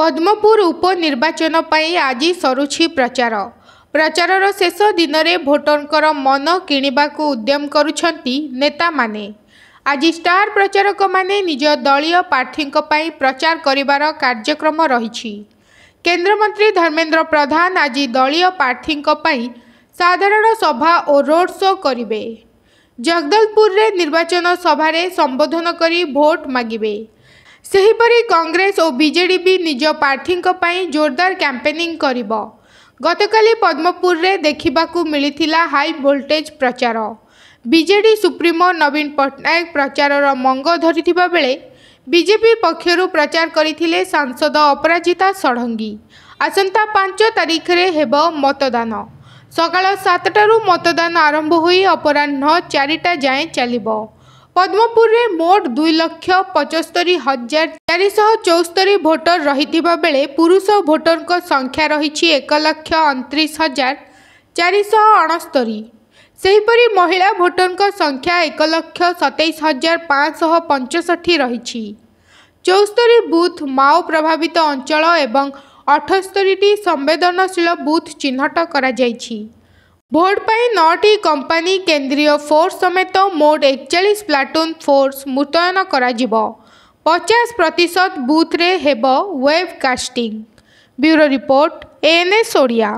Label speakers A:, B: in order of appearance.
A: ପଦ୍ମପୁର ଉପନିର୍ବାଚନ ପାଇଁ ଆଜି ସରୁଛି ପ୍ରଚାର ପ୍ରଚାରର ଶେଷ ଦିନରେ ଭୋଟରଙ୍କର ମନ କିଣିବାକୁ ଉଦ୍ୟମ କରୁଛନ୍ତି ନେତାମାନେ ଆଜି ଷ୍ଟାର ପ୍ରଚାରକମାନେ ନିଜ ଦଳୀୟ ପ୍ରାର୍ଥୀଙ୍କ ପାଇଁ ପ୍ରଚାର କରିବାର କାର୍ଯ୍ୟକ୍ରମ ରହିଛି କେନ୍ଦ୍ରମନ୍ତ୍ରୀ ଧର୍ମେନ୍ଦ୍ର ପ୍ରଧାନ ଆଜି ଦଳୀୟ ପ୍ରାର୍ଥୀଙ୍କ ପାଇଁ ସାଧାରଣ ସଭା ଓ ରୋଡ୍ ଶୋ କରିବେ ଜଗଦଲପୁରରେ ନିର୍ବାଚନ ସଭାରେ ସମ୍ବୋଧନ କରି ଭୋଟ୍ ମାଗିବେ ସେହିପରି କଂଗ୍ରେସ ଓ ବିଜେଡ଼ି ବି ନିଜ ପ୍ରାର୍ଥୀଙ୍କ ପାଇଁ ଜୋରଦାର କ୍ୟାମ୍ପେନିଂ କରିବ ଗତକାଲି ପଦ୍ମପୁରରେ ଦେଖିବାକୁ ମିଳିଥିଲା ହାଇ ଭୋଲ୍ଟେଜ୍ ପ୍ରଚାର ବିଜେଡ଼ି ସୁପ୍ରିମୋ ନବୀନ ପଟ୍ଟନାୟକ ପ୍ରଚାରର ମଙ୍ଗ ଧରିଥିବା ବେଳେ ବିଜେପି ପକ୍ଷରୁ ପ୍ରଚାର କରିଥିଲେ ସାଂସଦ ଅପରାଜିତା ଷଡ଼ଙ୍ଗୀ ଆସନ୍ତା ପାଞ୍ଚ ତାରିଖରେ ହେବ ମତଦାନ ସକାଳ ସାତଟାରୁ ମତଦାନ ଆରମ୍ଭ ହୋଇ ଅପରାହ୍ନ ଚାରିଟା ଯାଏଁ ଚାଲିବ ପଦ୍ମପୁରରେ ମୋଟ ଦୁଇ ଲକ୍ଷ ପଞ୍ଚସ୍ତରୀ ହଜାର ଚାରିଶହ ଚଉସ୍ତରୀ ଭୋଟର ରହିଥିବା ବେଳେ ପୁରୁଷ ଭୋଟରଙ୍କ ସଂଖ୍ୟା ରହିଛି ଏକ ଲକ୍ଷ ଅଣତିରିଶ ହଜାର ଚାରିଶହ ଅଣସ୍ତରୀ ସେହିପରି ମହିଳା ଭୋଟରଙ୍କ ସଂଖ୍ୟା ଏକ ଲକ୍ଷ ସତେଇଶ ହଜାର ପାଞ୍ଚଶହ ପଞ୍ଚଷଠି ରହିଛି ଚଉସ୍ତରୀ ବୁଥ୍ ମାଓ ପ୍ରଭାବିତ ଅଞ୍ଚଳ ଏବଂ ଅଠସ୍ତରୀଟି ସମ୍ବେଦନଶୀଳ ବୁଥ୍ ଚିହ୍ନଟ କରାଯାଇଛି ଭୋଟ୍ ପାଇଁ ନଅଟି କମ୍ପାନୀ କେନ୍ଦ୍ରୀୟ ଫୋର୍ସ ସମେତ ମୋଟ ଏକଚାଳିଶ ପ୍ଲାଟୁନ୍ ଫୋର୍ସ ମୁତୟନ କରାଯିବ ପଚାଶ ପ୍ରତିଶତ ବୁଥ୍ରେ ହେବ web casting bureau report ANS Odia